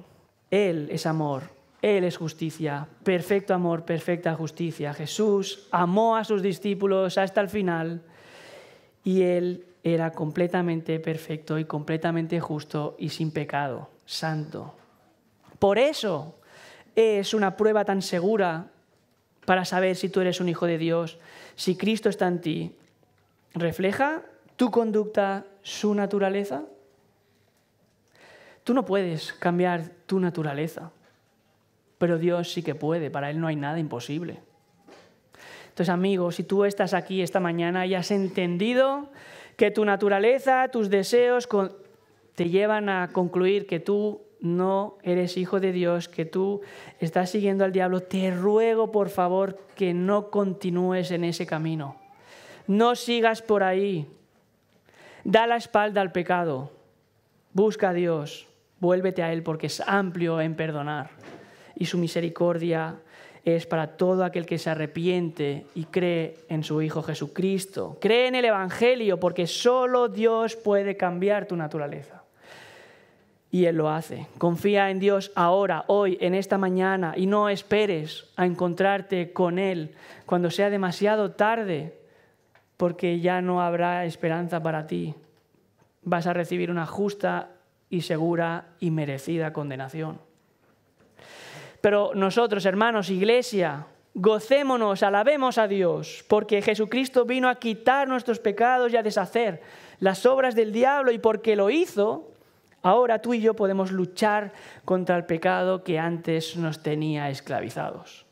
Él es amor, Él es justicia, perfecto amor, perfecta justicia. Jesús amó a sus discípulos hasta el final y Él era completamente perfecto y completamente justo y sin pecado, santo. Por eso es una prueba tan segura para saber si tú eres un hijo de Dios, si Cristo está en ti. ¿Refleja tu conducta su naturaleza? Tú no puedes cambiar tu naturaleza, pero Dios sí que puede, para Él no hay nada imposible. Entonces, amigos, si tú estás aquí esta mañana y has entendido que tu naturaleza, tus deseos te llevan a concluir que tú no eres hijo de Dios, que tú estás siguiendo al diablo, te ruego por favor que no continúes en ese camino. No sigas por ahí. Da la espalda al pecado. Busca a Dios. Vuélvete a Él porque es amplio en perdonar y su misericordia es para todo aquel que se arrepiente y cree en su Hijo Jesucristo. Cree en el Evangelio porque solo Dios puede cambiar tu naturaleza. Y Él lo hace. Confía en Dios ahora, hoy, en esta mañana, y no esperes a encontrarte con Él cuando sea demasiado tarde, porque ya no habrá esperanza para ti. Vas a recibir una justa y segura y merecida condenación. Pero nosotros, hermanos, iglesia, gocémonos, alabemos a Dios, porque Jesucristo vino a quitar nuestros pecados y a deshacer las obras del diablo y porque lo hizo, ahora tú y yo podemos luchar contra el pecado que antes nos tenía esclavizados.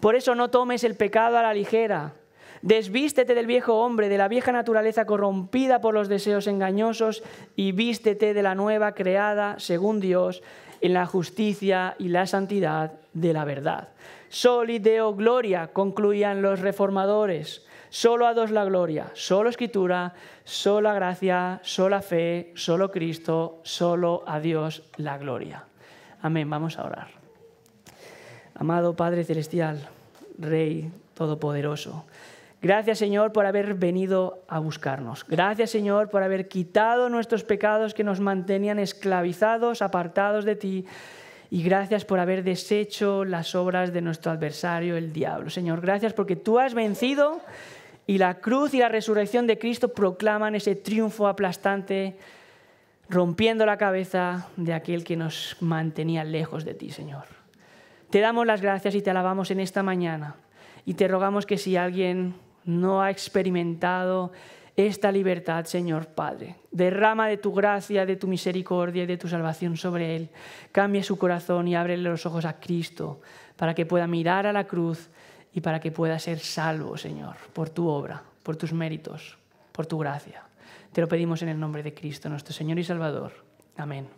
Por eso no tomes el pecado a la ligera. Desvístete del viejo hombre, de la vieja naturaleza corrompida por los deseos engañosos y vístete de la nueva creada según Dios en la justicia y la santidad de la verdad. Sol Deo Gloria, concluían los reformadores. Solo a dos la gloria, solo escritura, sola gracia, sola fe, solo Cristo, solo a Dios la gloria. Amén, vamos a orar. Amado Padre Celestial, Rey Todopoderoso, Gracias Señor por haber venido a buscarnos. Gracias Señor por haber quitado nuestros pecados que nos mantenían esclavizados, apartados de ti. Y gracias por haber deshecho las obras de nuestro adversario, el diablo. Señor, gracias porque tú has vencido y la cruz y la resurrección de Cristo proclaman ese triunfo aplastante, rompiendo la cabeza de aquel que nos mantenía lejos de ti, Señor. Te damos las gracias y te alabamos en esta mañana. Y te rogamos que si alguien no ha experimentado esta libertad, Señor Padre. Derrama de tu gracia, de tu misericordia y de tu salvación sobre él. Cambia su corazón y ábrele los ojos a Cristo para que pueda mirar a la cruz y para que pueda ser salvo, Señor, por tu obra, por tus méritos, por tu gracia. Te lo pedimos en el nombre de Cristo, nuestro Señor y Salvador. Amén.